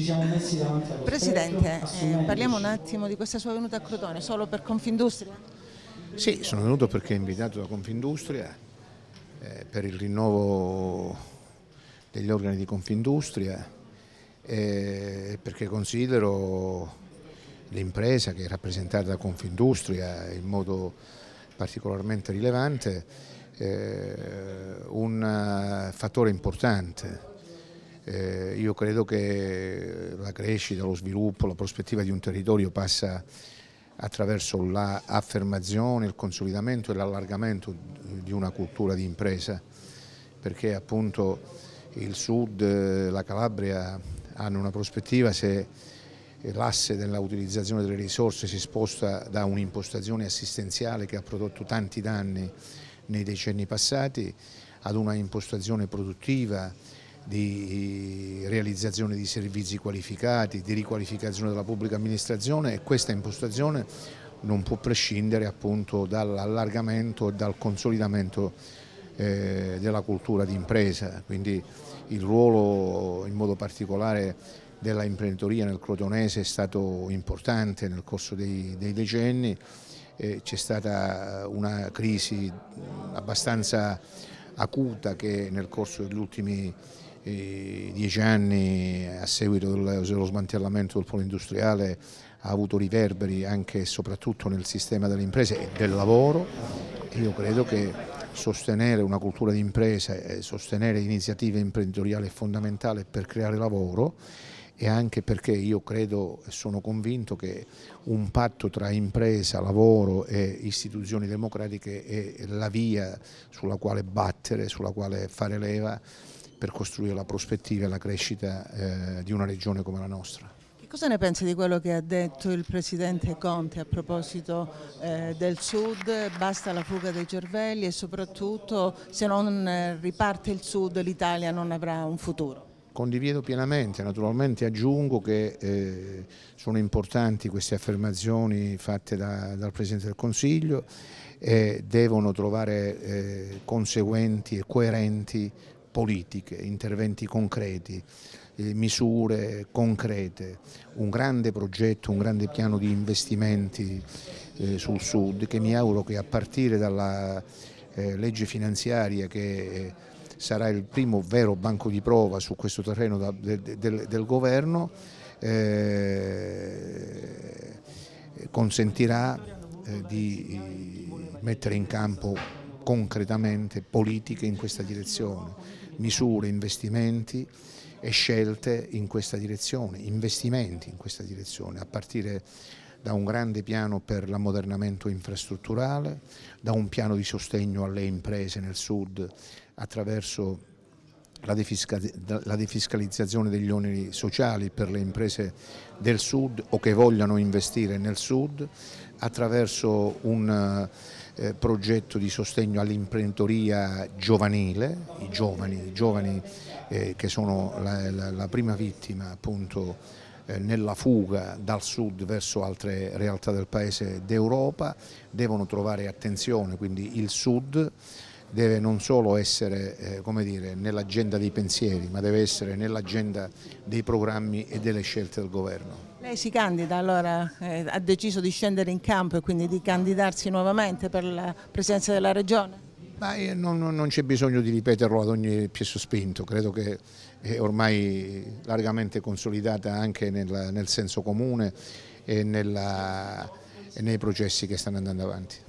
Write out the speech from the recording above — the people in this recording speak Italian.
ci siamo messi davanti allo Presidente, eh, parliamo un attimo di questa sua venuta a Crotone, solo per Confindustria? Sì, sono venuto perché invitato da Confindustria eh, per il rinnovo degli organi di Confindustria eh, perché considero l'impresa che è rappresentata da Confindustria in modo particolarmente rilevante eh, un eh, fattore importante eh, io credo che la crescita, lo sviluppo, la prospettiva di un territorio passa attraverso l'affermazione, il consolidamento e l'allargamento di una cultura di impresa, perché appunto il sud, eh, la Calabria hanno una prospettiva se l'asse dell'utilizzazione delle risorse si sposta da un'impostazione assistenziale che ha prodotto tanti danni nei decenni passati ad una impostazione produttiva di eh, realizzazione di servizi qualificati, di riqualificazione della pubblica amministrazione e questa impostazione non può prescindere appunto dall'allargamento e dal consolidamento eh, della cultura di impresa, quindi il ruolo in modo particolare della imprenditoria nel crotonese è stato importante nel corso dei, dei decenni, eh, c'è stata una crisi abbastanza acuta che nel corso degli ultimi anni dieci anni a seguito dello smantellamento del polo industriale ha avuto riverberi anche e soprattutto nel sistema delle imprese e del lavoro io credo che sostenere una cultura di impresa e sostenere iniziative imprenditoriali è fondamentale per creare lavoro e anche perché io credo e sono convinto che un patto tra impresa, lavoro e istituzioni democratiche è la via sulla quale battere, sulla quale fare leva per costruire la prospettiva e la crescita eh, di una regione come la nostra. Che cosa ne pensi di quello che ha detto il Presidente Conte a proposito eh, del Sud? Basta la fuga dei cervelli e soprattutto se non eh, riparte il Sud l'Italia non avrà un futuro. Condivido pienamente, naturalmente aggiungo che eh, sono importanti queste affermazioni fatte da, dal Presidente del Consiglio e devono trovare eh, conseguenti e coerenti politiche, interventi concreti, eh, misure concrete, un grande progetto, un grande piano di investimenti eh, sul Sud che mi auguro che a partire dalla eh, legge finanziaria che sarà il primo vero banco di prova su questo terreno del, governo consentirà di mettere in campo concretamente politiche in questa direzione, misure, investimenti e scelte in questa direzione, investimenti in questa direzione, a partire da un grande piano per l'ammodernamento infrastrutturale, da un piano di sostegno alle imprese nel sud attraverso la, defiscalizzazione degli oneri sociali per le imprese del sud o che vogliano investire nel sud, attraverso un eh, progetto di sostegno all'imprenditoria giovanile, i giovani, i giovani eh, che sono la, la, la prima vittima appunto eh, nella fuga dal sud verso altre realtà del paese d'Europa, devono trovare attenzione, quindi il sud deve non solo essere eh, nell'agenda dei pensieri, ma deve essere nell'agenda dei programmi e delle scelte del governo. Lei si candida, allora eh, ha deciso di scendere in campo e quindi di candidarsi nuovamente per la presidenza della Regione? Ma eh, non, non c'è bisogno di ripeterlo ad ogni più sospinto, credo che è ormai largamente consolidata anche nel, nel senso comune e, nella, e nei processi che stanno andando avanti.